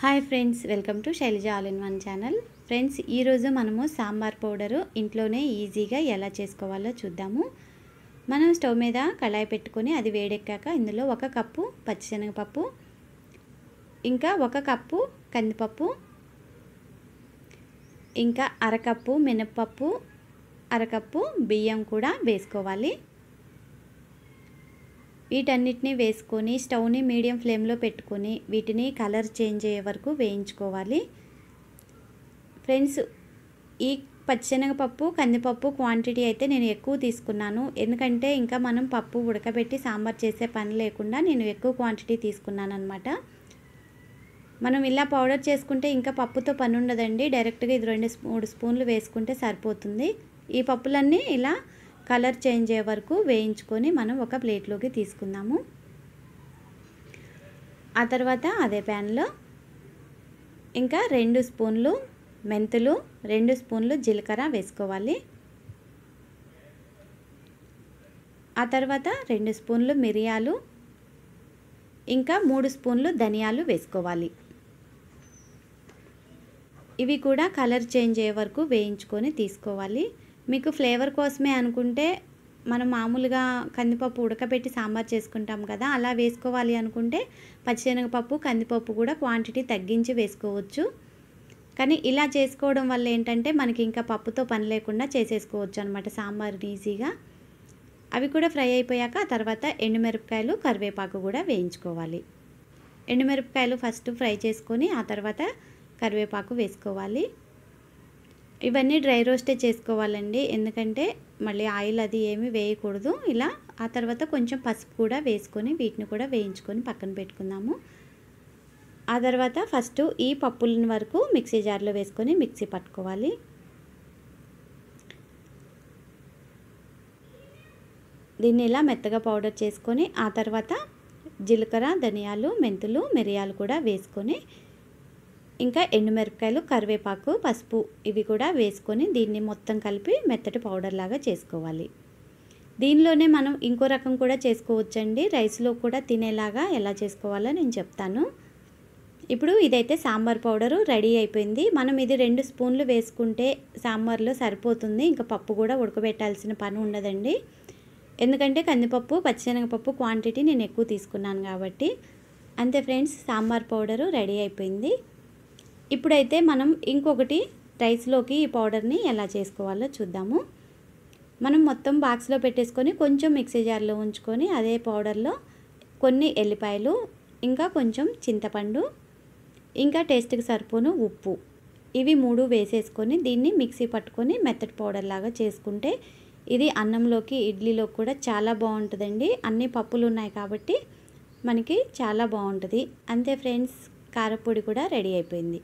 hi friends welcome to Sailaja all in one channel friends ఈరోజు మనము sambar powder ఇంట్లోనే ఈజీగా ఎలా చేసుకోవాలో చూద్దాము మనం స్టవ్ మీద కళాయి పెట్టుకొని అది వేడెక్కాక ఇందులో ఒక కప్పు పచ్చిశనగపప్పు ఇంకా ఒక కప్పు కందిపప్పు ఇంకా అరకప్పు మినప్పప్పు అరకప్పు బియ్యం కూడా వేసుకోవాలి వీటన్నిటిని వేసుకొని స్టవ్ని మీడియం ఫ్లేమ్లో పెట్టుకొని వీటిని కలర్ చేంజ్ అయ్యే వరకు వేయించుకోవాలి ఫ్రెండ్స్ ఈ పచ్చిశనగపప్పు కందిపప్పు క్వాంటిటీ అయితే నేను ఎక్కువ తీసుకున్నాను ఎందుకంటే ఇంకా మనం పప్పు ఉడకబెట్టి సాంబార్ చేసే పని లేకుండా నేను ఎక్కువ క్వాంటిటీ తీసుకున్నాను అనమాట మనం ఇలా పౌడర్ చేసుకుంటే ఇంకా పప్పుతో పని ఉండదండి డైరెక్ట్గా ఇది రెండు మూడు స్పూన్లు వేసుకుంటే సరిపోతుంది ఈ పప్పులన్నీ ఇలా కలర్ చేంజ్ అయ్యే వరకు వేయించుకొని మనం ఒక ప్లేట్లోకి తీసుకుందాము ఆ తర్వాత అదే ప్యాన్లో ఇంకా రెండు స్పూన్లు మెంతులు రెండు స్పూన్లు జీలకర్ర వేసుకోవాలి ఆ తర్వాత రెండు స్పూన్లు మిరియాలు ఇంకా మూడు స్పూన్లు ధనియాలు వేసుకోవాలి ఇవి కూడా కలర్ చేంజ్ అయ్యే వరకు వేయించుకొని తీసుకోవాలి మీకు ఫ్లేవర్ కోసమే అనుకుంటే మనం మామూలుగా కందిపప్పు ఉడకబెట్టి సాంబార్ చేసుకుంటాం కదా అలా వేసుకోవాలి అనుకుంటే పచ్చిశనగపప్పు కందిపప్పు కూడా క్వాంటిటీ తగ్గించి వేసుకోవచ్చు కానీ ఇలా చేసుకోవడం వల్ల ఏంటంటే మనకి ఇంకా పప్పుతో పని లేకుండా చేసేసుకోవచ్చు అనమాట సాంబార్ని ఈజీగా అవి కూడా ఫ్రై అయిపోయాక తర్వాత ఎండుమిరపకాయలు కరివేపాకు కూడా వేయించుకోవాలి ఎండుమిరపకాయలు ఫస్ట్ ఫ్రై చేసుకొని ఆ తర్వాత కరివేపాకు వేసుకోవాలి ఇవన్నీ డ్రై రోస్టే చేసుకోవాలండి ఎందుకంటే మళ్ళీ ఆయిల్ అది ఏమి వేయకూడదు ఇలా ఆ తర్వాత కొంచెం పసుపు కూడా వేసుకొని వీటిని కూడా వేయించుకొని పక్కన పెట్టుకుందాము ఆ తర్వాత ఫస్ట్ ఈ పప్పుల వరకు మిక్సీ జార్లో వేసుకొని మిక్సీ పట్టుకోవాలి దీన్ని ఇలా మెత్తగా పౌడర్ చేసుకొని ఆ తర్వాత జీలకర్ర ధనియాలు మెంతులు మిరియాలు కూడా వేసుకొని ఇంకా ఎండుమిరపకాయలు కరివేపాకు పసుపు ఇవి కూడా వేసుకొని దీన్ని మొత్తం కలిపి మెత్తటి పౌడర్ లాగా చేసుకోవాలి దీనిలోనే మనం ఇంకో రకం కూడా చేసుకోవచ్చండి రైస్లో కూడా తినేలాగా ఎలా చేసుకోవాలో నేను చెప్తాను ఇప్పుడు ఇదైతే సాంబార్ పౌడరు రెడీ అయిపోయింది మనం ఇది రెండు స్పూన్లు వేసుకుంటే సాంబార్లో సరిపోతుంది ఇంకా పప్పు కూడా ఉడకబెట్టాల్సిన పని ఉండదండి ఎందుకంటే కందిపప్పు పచ్చిశనగపప్పు క్వాంటిటీ నేను ఎక్కువ తీసుకున్నాను కాబట్టి అంతే ఫ్రెండ్స్ సాంబార్ పౌడరు రెడీ అయిపోయింది ఇప్పుడైతే మనం ఇంకొకటి రైస్లోకి ఈ పౌడర్ని ఎలా చేసుకోవాలో చూద్దాము మనం మొత్తం బాక్స్లో పెట్టేసుకొని కొంచెం మిక్సీ జార్లో ఉంచుకొని అదే పౌడర్లో కొన్ని ఎల్లిపాయలు ఇంకా కొంచెం చింతపండు ఇంకా టేస్ట్కి సరిపోను ఉప్పు ఇవి మూడు వేసేసుకొని దీన్ని మిక్సీ పట్టుకొని మెత్తడ్ పౌడర్ లాగా చేసుకుంటే ఇది అన్నంలోకి ఇడ్లీలోకి కూడా చాలా బాగుంటుందండి అన్ని పప్పులు ఉన్నాయి కాబట్టి మనకి చాలా బాగుంటుంది అంతే ఫ్రెండ్స్ కారపొడి కూడా రెడీ అయిపోయింది